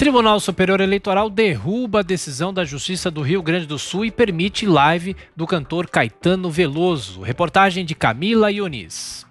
Tribunal Superior Eleitoral derruba a decisão da Justiça do Rio Grande do Sul e permite live do cantor Caetano Veloso. Reportagem de Camila Ionis.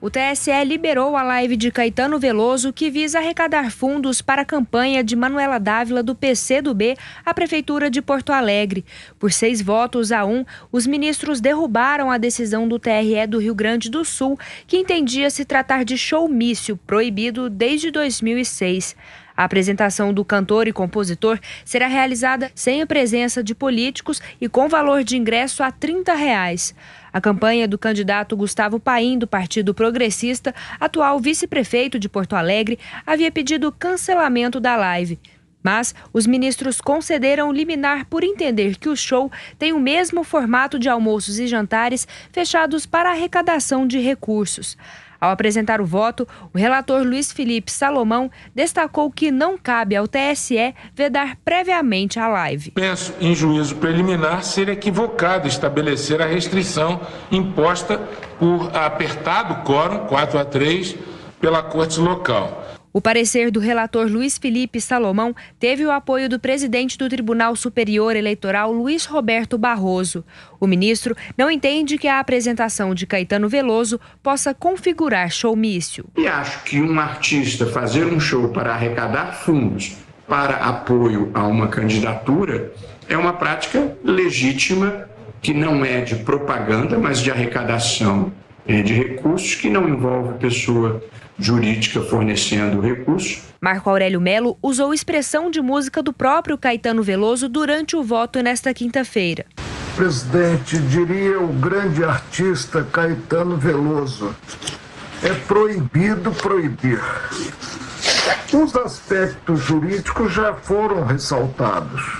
O TSE liberou a live de Caetano Veloso, que visa arrecadar fundos para a campanha de Manuela Dávila do PCdoB à Prefeitura de Porto Alegre. Por seis votos a um, os ministros derrubaram a decisão do TRE do Rio Grande do Sul, que entendia se tratar de showmício proibido desde 2006. A apresentação do cantor e compositor será realizada sem a presença de políticos e com valor de ingresso a R$ 30. Reais. A campanha é do candidato Gustavo Paim, do Partido Progressista, atual vice-prefeito de Porto Alegre, havia pedido cancelamento da live. Mas os ministros concederam liminar por entender que o show tem o mesmo formato de almoços e jantares fechados para arrecadação de recursos. Ao apresentar o voto, o relator Luiz Felipe Salomão destacou que não cabe ao TSE vedar previamente a live. Penso em juízo preliminar, ser equivocado estabelecer a restrição imposta por apertado quórum, 4 a 3, pela Corte Local o parecer do relator Luiz Felipe Salomão teve o apoio do presidente do Tribunal Superior Eleitoral, Luiz Roberto Barroso. O ministro não entende que a apresentação de Caetano Veloso possa configurar showmício. E acho que um artista fazer um show para arrecadar fundos para apoio a uma candidatura é uma prática legítima que não é de propaganda, mas de arrecadação eh, de recursos que não envolve pessoa jurídica fornecendo recursos. Marco Aurélio Melo usou expressão de música do próprio Caetano Veloso durante o voto nesta quinta-feira. Presidente, diria o grande artista Caetano Veloso, é proibido proibir. Os aspectos jurídicos já foram ressaltados.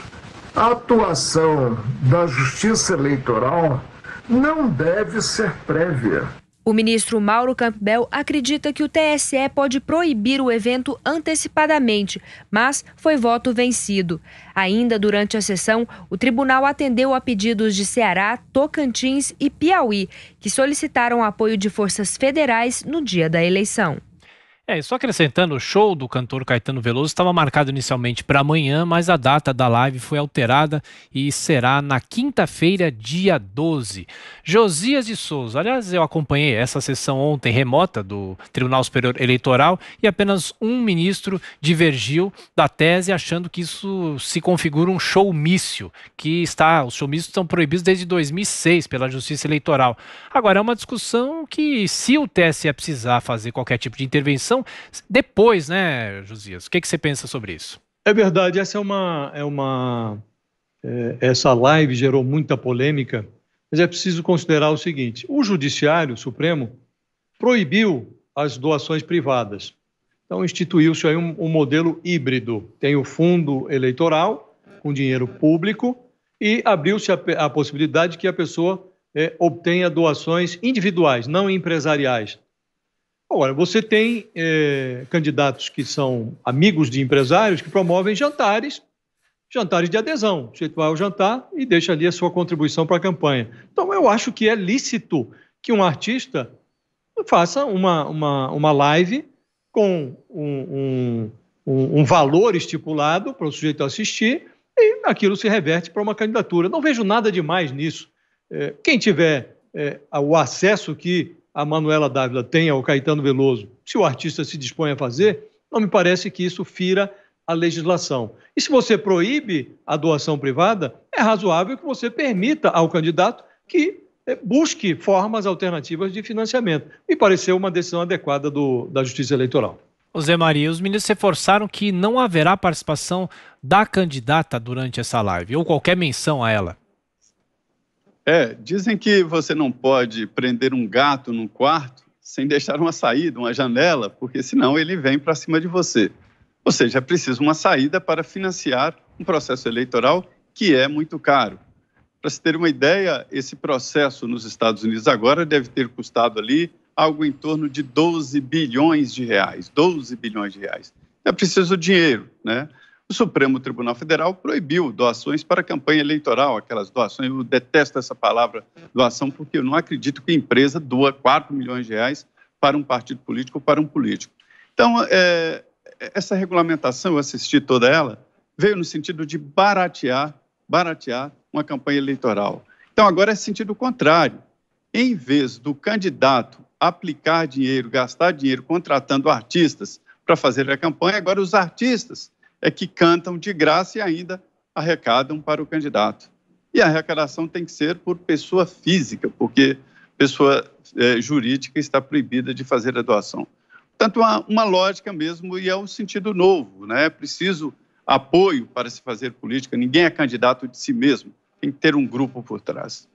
A atuação da Justiça Eleitoral não deve ser prévia. O ministro Mauro Campbell acredita que o TSE pode proibir o evento antecipadamente, mas foi voto vencido. Ainda durante a sessão, o tribunal atendeu a pedidos de Ceará, Tocantins e Piauí, que solicitaram apoio de forças federais no dia da eleição. É, só acrescentando, o show do cantor Caetano Veloso estava marcado inicialmente para amanhã, mas a data da live foi alterada e será na quinta-feira, dia 12. Josias de Souza, aliás, eu acompanhei essa sessão ontem remota do Tribunal Superior Eleitoral e apenas um ministro divergiu da tese, achando que isso se configura um showmício, que está, os showmícios estão proibidos desde 2006 pela Justiça Eleitoral. Agora, é uma discussão que, se o TSE precisar fazer qualquer tipo de intervenção, então depois, né, Josias? O que, que você pensa sobre isso? É verdade, essa é uma. É uma é, essa live gerou muita polêmica, mas é preciso considerar o seguinte: o Judiciário Supremo proibiu as doações privadas. Então, instituiu-se aí um, um, modelo híbrido: tem o fundo eleitoral, com dinheiro público, e abriu-se a, a, possibilidade que a pessoa é, obtenha doações individuais, não empresariais. Agora, você tem é, candidatos que são amigos de empresários que promovem jantares, jantares de adesão. O sujeito vai ao jantar e deixa ali a sua contribuição para a campanha. Então, eu acho que é lícito que um artista faça uma, uma, uma live com um, um, um valor estipulado para o sujeito assistir e aquilo se reverte para uma candidatura. Não vejo nada demais nisso. É, quem tiver é, o acesso que a Manuela Dávila tem ou Caetano Veloso, se o artista se dispõe a fazer, não me parece que isso fira a legislação. E se você proíbe a doação privada, é razoável que você permita ao candidato que é, busque formas alternativas de financiamento. Me pareceu uma decisão adequada do, da Justiça Eleitoral. José Maria, os ministros reforçaram que não haverá participação da candidata durante essa live ou qualquer menção a ela. É, dizem que você não pode prender um gato num quarto sem deixar uma saída, uma janela, porque senão ele vem para cima de você. Ou seja, é preciso uma saída para financiar um processo eleitoral que é muito caro. Para se ter uma ideia, esse processo nos Estados Unidos agora deve ter custado ali algo em torno de 12 bilhões de reais. 12 bilhões de reais. É preciso dinheiro, né? o Supremo Tribunal Federal proibiu doações para campanha eleitoral, aquelas doações, eu detesto essa palavra doação, porque eu não acredito que a empresa doa 4 milhões de reais para um partido político ou para um político. Então, é, essa regulamentação, eu assisti toda ela, veio no sentido de baratear, baratear uma campanha eleitoral. Então, agora é sentido contrário. Em vez do candidato aplicar dinheiro, gastar dinheiro contratando artistas para fazer a campanha, agora os artistas é que cantam de graça e ainda arrecadam para o candidato. E a arrecadação tem que ser por pessoa física, porque pessoa é, jurídica está proibida de fazer a doação. Portanto, uma, uma lógica mesmo e é um sentido novo, né? É preciso apoio para se fazer política. Ninguém é candidato de si mesmo, tem que ter um grupo por trás.